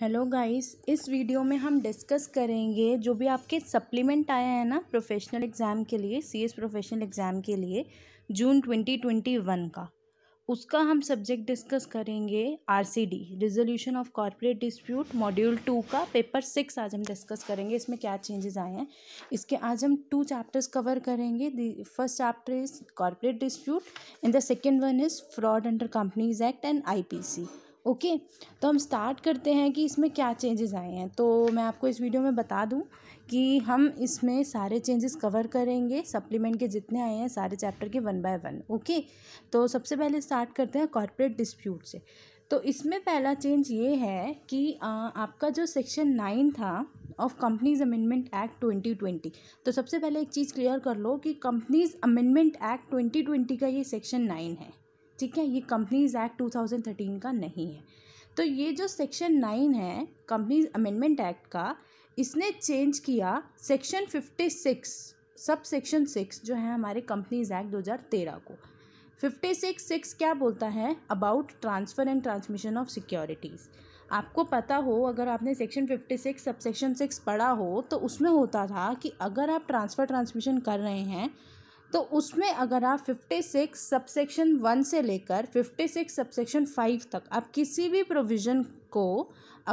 Hello guys इस video में हम डिस्कस करेंगे जो भी आपके सप्लीमेंट आया है ना प्रोफेशनल एग्ज़ाम के लिए सीएस प्रोफेशनल एग्ज़ाम के लिए जून 2021 का उसका हम सब्जेक्ट डिस्कस करेंगे RCD resolution of corporate dispute module two का पेपर सिक्स आज हम डिस्कस करेंगे इसमें क्या चेंजेस आए हैं इसके आज हम टू चैप्टर्स कवर करेंगे first chapter is corporate dispute and the second one is fraud under companies act and IPC okay तो हम स्टार्ट करते हैं कि इसमें क्या चेंजेस आए हैं तो मैं आपको इस वीडियो में बता दूं कि हम इसमें सारे चेंजेस कवर करेंगे सप्लीमेंट के जितने आए हैं सारे चैप्टर के वन बाय वन ओके तो सबसे पहले स्टार्ट करते हैं कॉरपोरेट डिस्प्यूट से तो इसमें पहला चेंज ये है कि आ, आपका जो सेक्शन नाइन था ऑफ कंपनीज अमेंडमेंट एक्ट 2020 तो सबसे पहले एक चीज़ क्लियर कर लो कि कंपनीज अमेंडमेंट एक्ट 2020 का ये सेक्शन नाइन है ठीक है ये कंपनीज एक्ट 2013 का नहीं है तो ये जो सेक्शन नाइन है कंपनीज अमेंडमेंट एक्ट का इसने चेंज किया section fifty six sub section six जो है हमारे कंपनीज एक्ट दो हज़ार तेरह को फिफ्टी सिक्स सिक्स क्या बोलता है about transfer and transmission of securities आपको पता हो अगर आपने section fifty six sub section six पढ़ा हो तो उसमें होता था कि अगर आप ट्रांसफ़र ट्रांसमिशन कर रहे हैं तो उसमें अगर आप फिफ्टी सिक्स सबसेक्शन वन से लेकर फिफ्टी सिक्स सबसेक्शन फाइव तक आप किसी भी प्रोविज़न को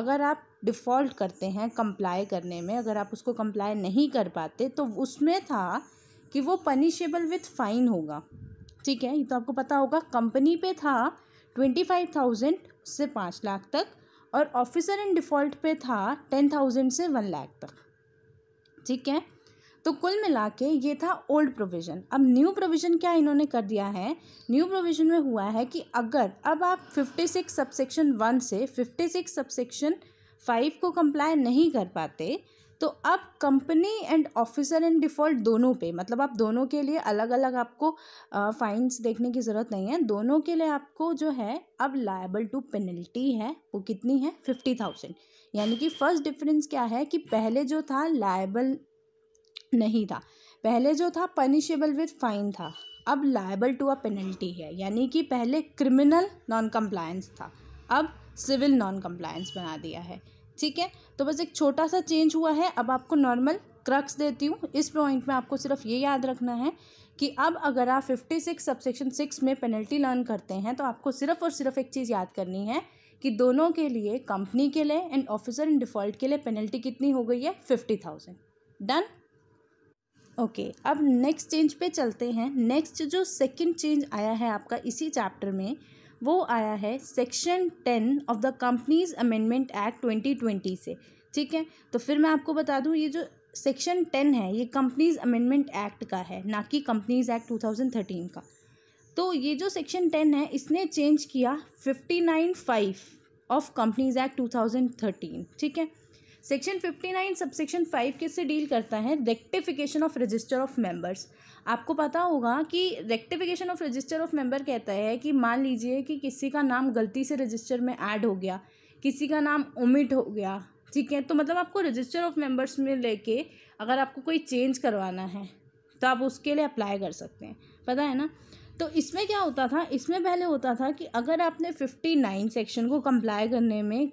अगर आप डिफ़ॉल्ट करते हैं कंप्लाई करने में अगर आप उसको कंप्लाई नहीं कर पाते तो उसमें था कि वो पनिशेबल विथ फ़ाइन होगा ठीक है ये तो आपको पता होगा कंपनी पे था ट्वेंटी फाइव थाउजेंड से पाँच लाख तक और ऑफिसर इन डिफ़ॉल्ट पे था टेन थाउजेंड से वन लाख तक ठीक है तो कुल मिला के ये था ओल्ड प्रोविज़न अब न्यू प्रोविज़न क्या इन्होंने कर दिया है न्यू प्रोविज़न में हुआ है कि अगर अब आप फिफ्टी सिक्स सबसेक्शन वन से फिफ्टी सिक्स सबसेक्शन फाइव को कंप्लाई नहीं कर पाते तो अब company and officer and default दोनों पे मतलब आप दोनों के लिए अलग अलग आपको फाइन्स देखने की ज़रूरत नहीं है दोनों के लिए आपको जो है अब लायबल टू पेनल्टी है वो कितनी है फिफ्टी थाउजेंड यानी कि फ़र्स्ट डिफरेंस क्या है कि पहले जो था लायबल नहीं था पहले जो था पनिशेबल विथ फाइन था अब लाइबल टू अ पेनल्टी है यानी कि पहले क्रिमिनल नॉन कम्प्लायंस था अब सिविल नॉन कम्प्लायंस बना दिया है ठीक है तो बस एक छोटा सा चेंज हुआ है अब आपको नॉर्मल क्रक्स देती हूँ इस पॉइंट में आपको सिर्फ ये याद रखना है कि अब अगर आप फिफ्टी सिक्स सबसेक्शन सिक्स में पेनल्टी लर्न करते हैं तो आपको सिर्फ और सिर्फ एक चीज़ याद करनी है कि दोनों के लिए कंपनी के लिए एंड ऑफिसर इन डिफ़ॉल्ट के लिए पेनल्टी कितनी हो गई है fifty thousand done okay okay, अब नेक्स्ट चेंज पे चलते हैं नेक्स्ट जो सेकंड चेंज आया है आपका इसी चैप्टर में वो आया है section ten of the companies amendment act twenty twenty से ठीक है तो फिर मैं आपको बता दूं ये जो सेक्शन टेन है ये कंपनीज अमेंडमेंट एक्ट का है ना कि companies act two thousand thirteen का तो ये जो सेक्शन टेन है इसने चेंज किया fifty nine five of companies act two thousand thirteen ठीक है सेक्शन फिफ्टी नाइन सबसेक्शन 5 किससे डील करता है rectification of register of members आपको पता होगा कि rectification of register of member कहता है कि मान लीजिए कि किसी का नाम गलती से रजिस्टर में ऐड हो गया किसी का नाम ओमिट हो गया ठीक है तो मतलब आपको रजिस्टर ऑफ मेंबर्स में लेके अगर आपको कोई चेंज करवाना है तो आप उसके लिए अप्लाई कर सकते हैं पता है ना तो इसमें क्या होता था इसमें पहले होता था कि अगर आपने फिफ्टी नाइन सेक्शन को कंप्लाई करने में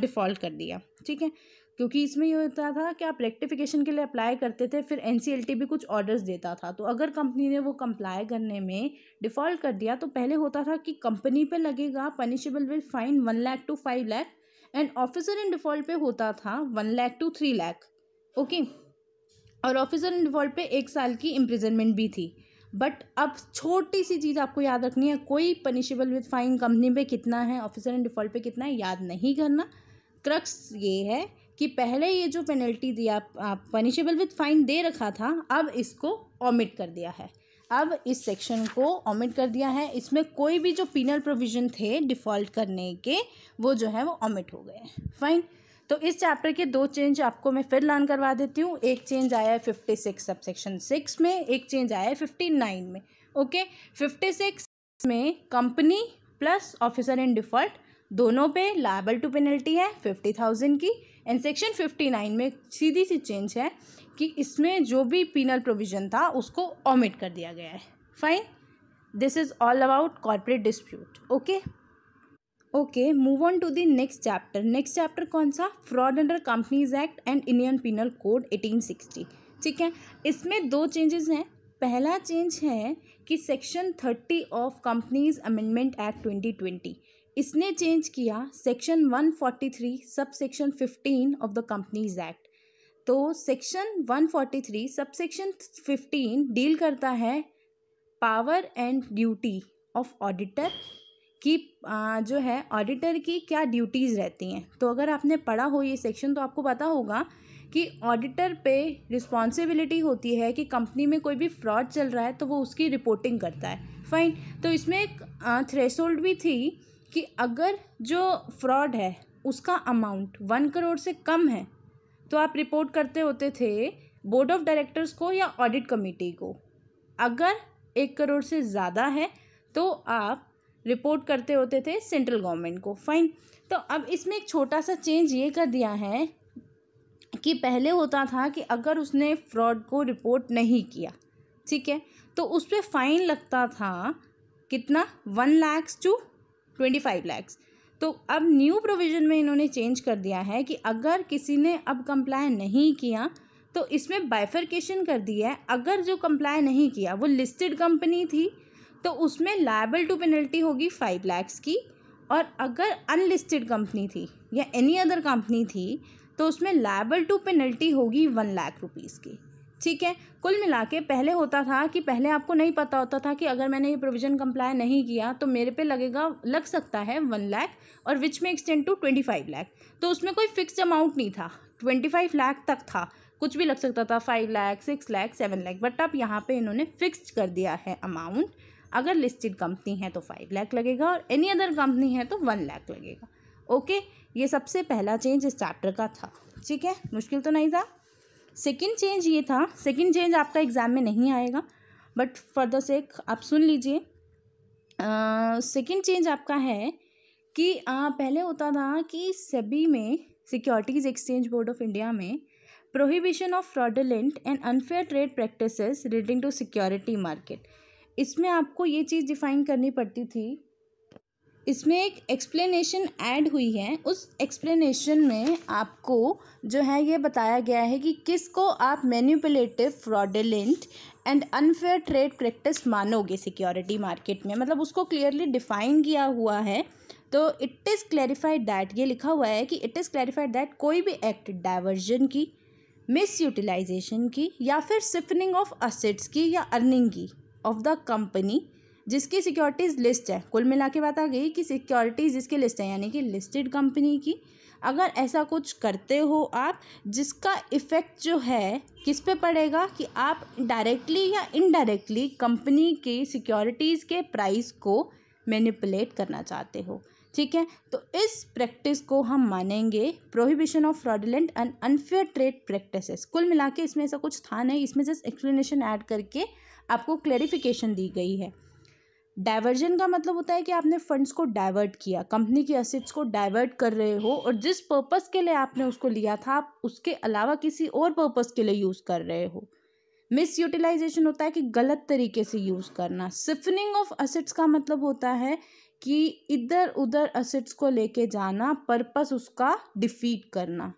डिफ़ॉल्ट कर दिया ठीक है क्योंकि इसमें ये होता था कि आप रेक्टिफिकेशन के लिए अप्लाई करते थे फिर एन भी कुछ ऑर्डर्स देता था तो अगर कंपनी ने वो कंप्लाई करने में डिफ़ॉल्ट कर दिया तो पहले होता था कि कंपनी पे लगेगा punishable will fine one lakh two five lakh and officer in default पे होता था one lakh two three lakh okay और ऑफिसर इन डिफ़ॉल्ट पे एक साल की इम्प्रिजनमेंट भी थी बट अब छोटी सी चीज़ आपको याद रखनी है कोई पनिशेबल विद फाइन कंपनी पे कितना है ऑफिसर इन डिफ़ॉल्ट पे कितना है याद नहीं करना क्रक्स ये है कि पहले ये जो पेनल्टी दिया पनिशेबल विथ फाइन दे रखा था अब इसको ऑमिट कर दिया है अब इस सेक्शन को ऑमिट कर दिया है इसमें कोई भी जो पिनल प्रोविजन थे डिफ़ॉल्ट करने के वो जो है वो ऑमिट हो गए फाइन तो इस चैप्टर के दो चेंज आपको मैं फिर लान करवा देती हूँ एक चेंज आया है fifty six sub section six में एक चेंज आया है फिफ्टी नाइन में ओके फिफ्टी सिक्स में company plus officer in default दोनों पे लाइबल टू पेनल्टी है फिफ्टी थाउजेंड की एंड सेक्शन फिफ्टी नाइन में सीधी सी चेंज है कि इसमें जो भी पीनल प्रोविज़न था उसको ऑमिट कर दिया गया है fine this is all about corporate dispute okay okay move on to the next chapter next chapter कौन सा fraud under companies act and Indian penal code sixty ठीक है इसमें दो चेंजेस हैं पहला चेंज है कि section thirty of companies amendment act twenty twenty इसने चेंज किया section 143 sub section 15 of the companies act तो सेक्शन 143 सब सेक्शन 15 डील करता है power and duty of auditor की जो है ऑडिटर की क्या ड्यूटीज़ रहती हैं तो अगर आपने पढ़ा हो ये सेक्शन तो आपको पता होगा कि ऑडिटर पे रिस्पॉन्सिबिलिटी होती है कि कंपनी में कोई भी फ्रॉड चल रहा है तो वो उसकी रिपोर्टिंग करता है फाइन तो इसमें एक थ्रेशोल्ड भी थी कि अगर जो फ्रॉड है उसका अमाउंट वन करोड़ से कम है तो आप रिपोर्ट करते होते थे बोर्ड ऑफ डायरेक्टर्स को या ऑडिट कमेटी को अगर एक करोड़ से ज़्यादा है तो आप रिपोर्ट करते होते थे सेंट्रल गवर्नमेंट को फाइन तो अब इसमें एक छोटा सा चेंज ये कर दिया है कि पहले होता था कि अगर उसने फ्रॉड को रिपोर्ट नहीं किया ठीक है तो उस पर फ़ाइन लगता था कितना one lakhs two twenty five lakhs तो अब न्यू प्रोविज़न में इन्होंने चेंज कर दिया है कि अगर किसी ने अब कंप्लाई नहीं किया तो इसमें बाइफरकेशन कर दिया है अगर जो कंप्लाई नहीं किया वो लिस्टेड कंपनी थी तो उसमें लाइबल टू पेनल्टी होगी फाइव लैक्स की और अगर अनलिस्टेड कंपनी थी या एनी अदर कंपनी थी तो उसमें लाइबल टू पेनल्टी होगी वन लाख रुपीज़ की ठीक है कुल मिला के पहले होता था कि पहले आपको नहीं पता होता था कि अगर मैंने ये प्रोविज़न कम्प्लाई नहीं किया तो मेरे पे लगेगा लग सकता है वन लाख और विच में extend to twenty five lakh तो उसमें कोई फिक्स अमाउंट नहीं था ट्वेंटी फाइव लाख तक था कुछ भी लग सकता था five lakh six lakh seven lakh but अब यहाँ पर इन्होंने फिक्स कर दिया है अमाउंट अगर लिस्टेड कंपनी है तो फाइव लाख लगेगा और एनी अदर कंपनी है तो वन लाख लगेगा ओके ये सबसे पहला चेंज इस चैप्टर का था ठीक है मुश्किल तो नहीं था सेकेंड चेंज ये था सेकेंड चेंज आपका एग्ज़ाम में नहीं आएगा बट फॉर द सेक आप सुन लीजिए सेकेंड चेंज आपका है कि आ, पहले होता था कि सभी में securities exchange board of India में prohibition of fraudulent and unfair trade practices relating to security market इसमें आपको ये चीज़ डिफाइन करनी पड़ती थी इसमें एक एक्सप्लेनेशन ऐड हुई है उस एक्सप्लेनेशन में आपको जो है ये बताया गया है कि किसको आप manipulative fraudulent and unfair trade practice मानोगे सिक्योरिटी मार्केट में मतलब उसको क्लियरली डिफाइन किया हुआ है तो इट इज़ क्लैरिफाइड दैट ये लिखा हुआ है कि इट इज़ क्लैरिफाइड दैट कोई भी एक्ट डाइवर्जन की मिस यूटिलाइजेशन की या फिर सिफनिंग ऑफ असेट्स की या अर्निंग की ऑफ द कंपनी जिसकी सिक्योरिटीज़ लिस्ट है कुल मिला के बात आ गई कि सिक्योरिटीज़ जिसकी लिस्ट है यानी कि लिस्टेड कंपनी की अगर ऐसा कुछ करते हो आप जिसका इफ़ेक्ट जो है किस पे पड़ेगा कि आप डायरेक्टली या इनडायरेक्टली कंपनी के सिक्योरिटीज़ के प्राइस को मैनिपुलेट करना चाहते हो ठीक है तो इस प्रैक्टिस को हम मानेंगे prohibition of fraudulent and unfair trade practices कुल मिला के इसमें ऐसा कुछ था नहीं इसमें जस्ट एक्सप्लेनेशन ऐड करके आपको क्लेरिफिकेशन दी गई है डाइवर्जन का मतलब होता है कि आपने फंड्स को डाइवर्ट किया कंपनी की असिट्स को डाइवर्ट कर रहे हो और जिस पर्पस के लिए आपने उसको लिया था आप उसके अलावा किसी और पर्पस के लिए यूज़ कर रहे हो मिस यूटिलाइजेशन होता है कि गलत तरीके से यूज़ करना सिफनिंग ऑफ असिट्स का मतलब होता है कि इधर उधर असिट्स को लेके जाना पर्पस उसका डिफीट करना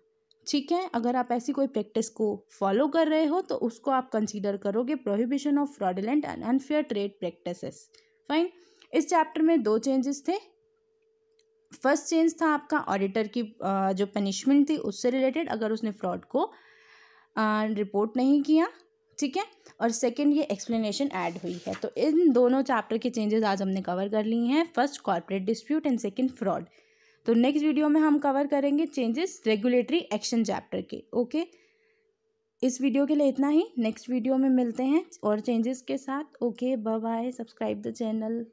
ठीक है अगर आप ऐसी कोई प्रैक्टिस को फॉलो कर रहे हो तो उसको आप कंसीडर करोगे prohibition of fraudulent and unfair trade practices fine इस चैप्टर में दो चेंजेस थे फर्स्ट चेंज था आपका ऑडिटर की जो पनिशमेंट थी उससे रिलेटेड अगर उसने फ्रॉड को रिपोर्ट नहीं किया ठीक है और सेकंड ये एक्सप्लेनेशन ऐड हुई है तो इन दोनों चैप्टर के चेंजेस आज हमने कवर कर लिए हैं first corporate dispute and second fraud तो नेक्स्ट वीडियो में हम कवर करेंगे चेंजेस रेगुलेटरी एक्शन चैप्टर के ओके okay? इस वीडियो के लिए इतना ही नेक्स्ट वीडियो में मिलते हैं और चेंजेस के साथ okay bye bye subscribe the channel